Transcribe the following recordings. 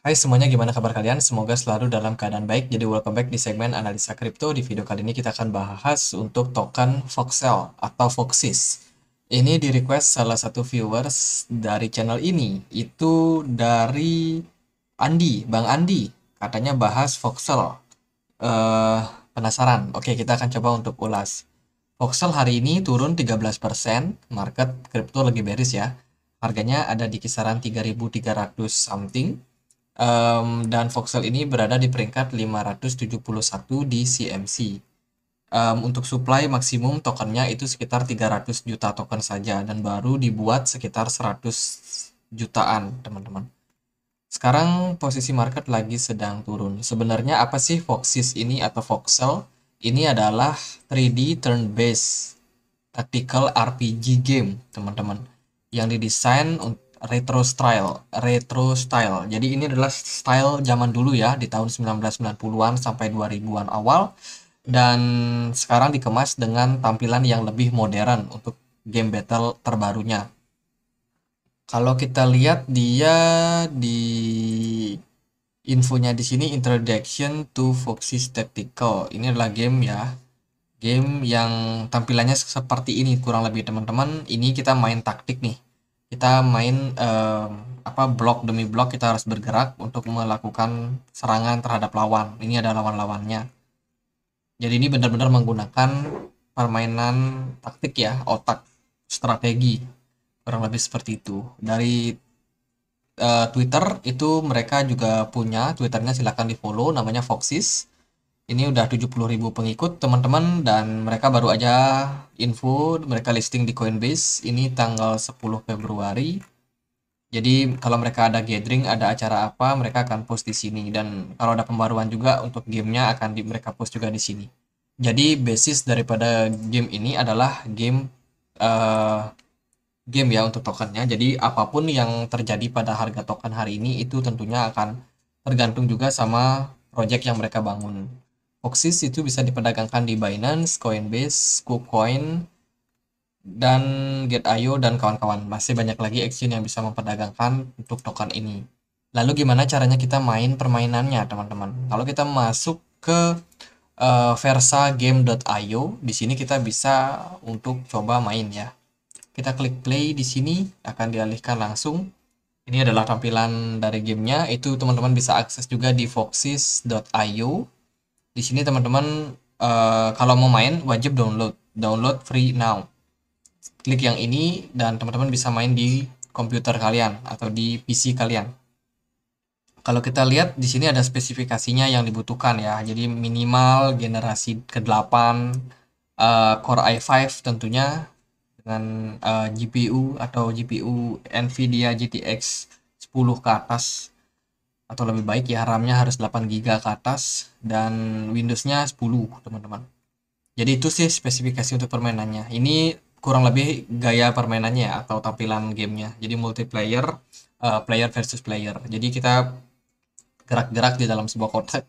Hai semuanya, gimana kabar kalian? Semoga selalu dalam keadaan baik. Jadi welcome back di segmen analisa kripto. Di video kali ini kita akan bahas untuk token Voxel atau Voxis. Ini di request salah satu viewers dari channel ini. Itu dari Andi, Bang Andi. Katanya bahas Voxel. Uh, penasaran? Oke, kita akan coba untuk ulas. Voxel hari ini turun 13%. Market kripto lagi beris ya. Harganya ada di kisaran 3.300 something Um, dan Voxel ini berada di peringkat 571 di CMC. Um, untuk supply maksimum tokennya itu sekitar 300 juta token saja dan baru dibuat sekitar 100 jutaan, teman-teman. Sekarang posisi market lagi sedang turun. Sebenarnya apa sih Foxis ini atau Voxel? Ini adalah 3D turn-based tactical RPG game, teman-teman. Yang didesain untuk retro style, retro style. Jadi ini adalah style zaman dulu ya di tahun 1990-an sampai 2000-an awal dan sekarang dikemas dengan tampilan yang lebih modern untuk game battle terbarunya. Kalau kita lihat dia di infonya di sini Introduction to Foxy's Tactical. Ini adalah game ya. Game yang tampilannya seperti ini kurang lebih teman-teman. Ini kita main taktik nih kita main um, apa blok demi blok kita harus bergerak untuk melakukan serangan terhadap lawan ini ada lawan-lawannya jadi ini benar-benar menggunakan permainan taktik ya otak strategi kurang lebih seperti itu dari uh, Twitter itu mereka juga punya Twitternya silahkan di follow namanya Foxis ini udah 70.000 pengikut teman-teman dan mereka baru aja info mereka listing di Coinbase ini tanggal 10 Februari jadi kalau mereka ada gathering ada acara apa mereka akan post di sini dan kalau ada pembaruan juga untuk gamenya akan di, mereka post juga di sini jadi basis daripada game ini adalah game uh, game ya untuk tokennya jadi apapun yang terjadi pada harga token hari ini itu tentunya akan tergantung juga sama project yang mereka bangun Oxys itu bisa diperdagangkan di Binance, Coinbase, KuCoin, dan Get.io dan kawan-kawan. Masih banyak lagi exchange yang bisa memperdagangkan untuk token ini. Lalu gimana caranya kita main permainannya, teman-teman? Kalau kita masuk ke uh, eh, versagame.io, di sini kita bisa untuk coba main ya. Kita klik play di sini, akan dialihkan langsung. Ini adalah tampilan dari gamenya, itu teman-teman bisa akses juga di foxys.io di sini teman-teman uh, kalau mau main wajib download download free now klik yang ini dan teman-teman bisa main di komputer kalian atau di PC kalian kalau kita lihat di sini ada spesifikasinya yang dibutuhkan ya jadi minimal generasi ke-8 uh, eh, Core i5 tentunya dengan uh, eh, GPU atau GPU Nvidia GTX 10 ke atas atau lebih baik ya RAM-nya harus 8 GB ke atas dan Windows-nya 10 teman-teman jadi itu sih spesifikasi untuk permainannya ini kurang lebih gaya permainannya ya, atau tampilan gamenya jadi multiplayer uh, player versus player jadi kita gerak-gerak di dalam sebuah kotak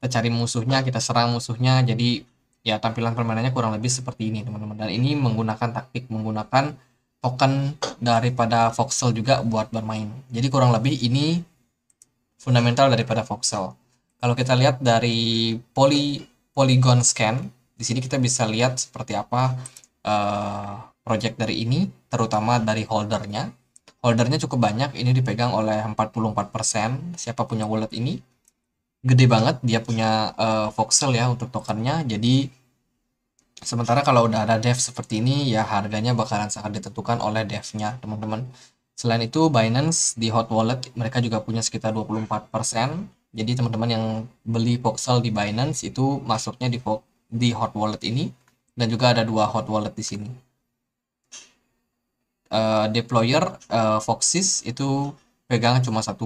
kita cari musuhnya kita serang musuhnya jadi ya tampilan permainannya kurang lebih seperti ini teman-teman dan ini menggunakan taktik menggunakan token daripada voxel juga buat bermain jadi kurang lebih ini fundamental daripada voxel. Kalau kita lihat dari poly polygon scan, di sini kita bisa lihat seperti apa uh, project dari ini, terutama dari holdernya. Holdernya cukup banyak, ini dipegang oleh 44%. Siapa punya wallet ini? Gede banget, dia punya uh, voxel ya untuk tokennya. Jadi sementara kalau udah ada dev seperti ini, ya harganya bakalan sangat ditentukan oleh devnya, teman-teman. Selain itu, Binance di hot wallet mereka juga punya sekitar 24%. persen. Jadi teman-teman yang beli voxel di Binance itu masuknya di di hot wallet ini dan juga ada dua hot wallet di sini. Uh, deployer uh, eh, Foxis itu pegang cuma 1,3.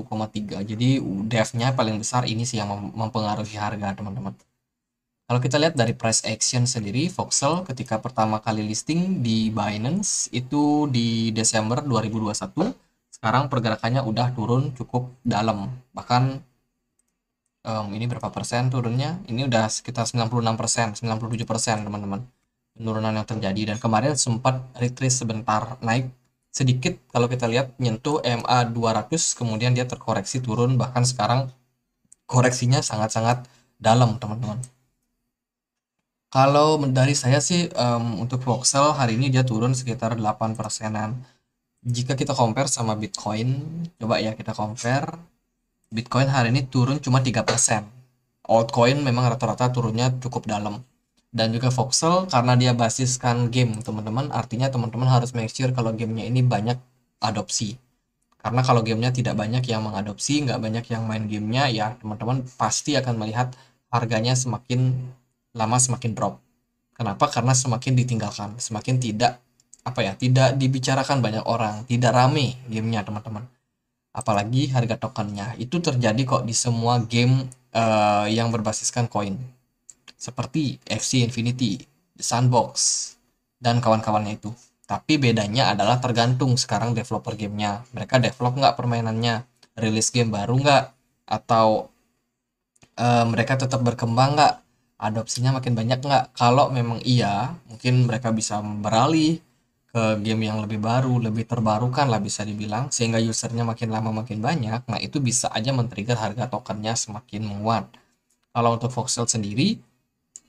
Jadi dev-nya paling besar ini sih yang mempengaruhi harga, teman-teman. Kalau kita lihat dari price action sendiri, Voxel ketika pertama kali listing di Binance itu di Desember 2021, sekarang pergerakannya udah turun cukup dalam. Bahkan um, ini berapa persen turunnya? Ini udah sekitar 96 persen, 97 persen teman-teman. Penurunan yang terjadi dan kemarin sempat retrace sebentar naik sedikit kalau kita lihat nyentuh MA 200 kemudian dia terkoreksi turun bahkan sekarang koreksinya sangat-sangat dalam teman-teman. Kalau dari saya sih um, untuk voxel hari ini dia turun sekitar 8 persenan. Jika kita compare sama Bitcoin, coba ya kita compare. Bitcoin hari ini turun cuma 3%. persen Altcoin memang rata-rata turunnya cukup dalam. Dan juga voxel karena dia basiskan game, teman-teman. Artinya teman-teman harus make sure kalau gamenya ini banyak adopsi. Karena kalau gamenya tidak banyak yang mengadopsi, nggak banyak yang main gamenya, ya teman-teman pasti akan melihat harganya semakin lama semakin drop. Kenapa? Karena semakin ditinggalkan, semakin tidak apa ya, tidak dibicarakan banyak orang, tidak rame gamenya teman-teman. Apalagi harga tokennya itu terjadi kok di semua game uh, yang berbasiskan koin, seperti FC Infinity, Sandbox, dan kawan-kawannya itu. Tapi bedanya adalah tergantung sekarang developer gamenya, mereka develop nggak permainannya, rilis game baru nggak, atau uh, mereka tetap berkembang nggak adopsinya makin banyak nggak kalau memang iya mungkin mereka bisa beralih ke game yang lebih baru lebih terbarukan lah bisa dibilang sehingga usernya makin lama makin banyak nah itu bisa aja men-trigger harga tokennya semakin menguat kalau untuk voxel sendiri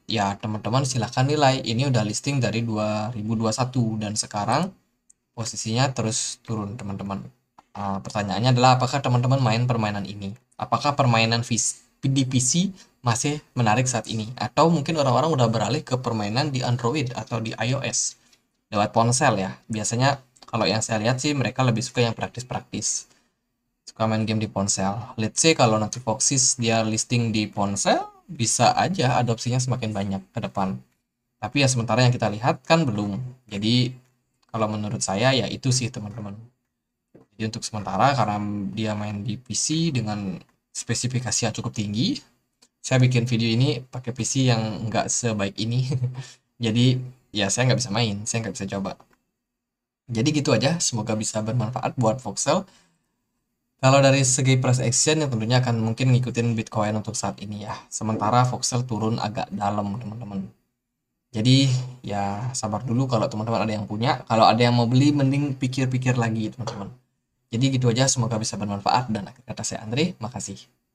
ya teman-teman silahkan nilai ini udah listing dari 2021 dan sekarang posisinya terus turun teman-teman uh, pertanyaannya adalah apakah teman-teman main permainan ini apakah permainan di PC masih menarik saat ini. Atau mungkin orang-orang udah beralih ke permainan di Android atau di iOS lewat ponsel ya. Biasanya kalau yang saya lihat sih mereka lebih suka yang praktis-praktis. Suka main game di ponsel. Let's say kalau nanti Foxys dia listing di ponsel, bisa aja adopsinya semakin banyak ke depan. Tapi ya sementara yang kita lihat kan belum. Jadi kalau menurut saya ya itu sih teman-teman. Jadi untuk sementara karena dia main di PC dengan spesifikasi yang cukup tinggi, saya bikin video ini pakai PC yang nggak sebaik ini jadi ya saya nggak bisa main saya nggak bisa coba jadi gitu aja semoga bisa bermanfaat buat voxel kalau dari segi price action yang tentunya akan mungkin ngikutin Bitcoin untuk saat ini ya sementara voxel turun agak dalam teman-teman jadi ya sabar dulu kalau teman-teman ada yang punya kalau ada yang mau beli mending pikir-pikir lagi teman-teman jadi gitu aja semoga bisa bermanfaat dan akhir kata saya Andre makasih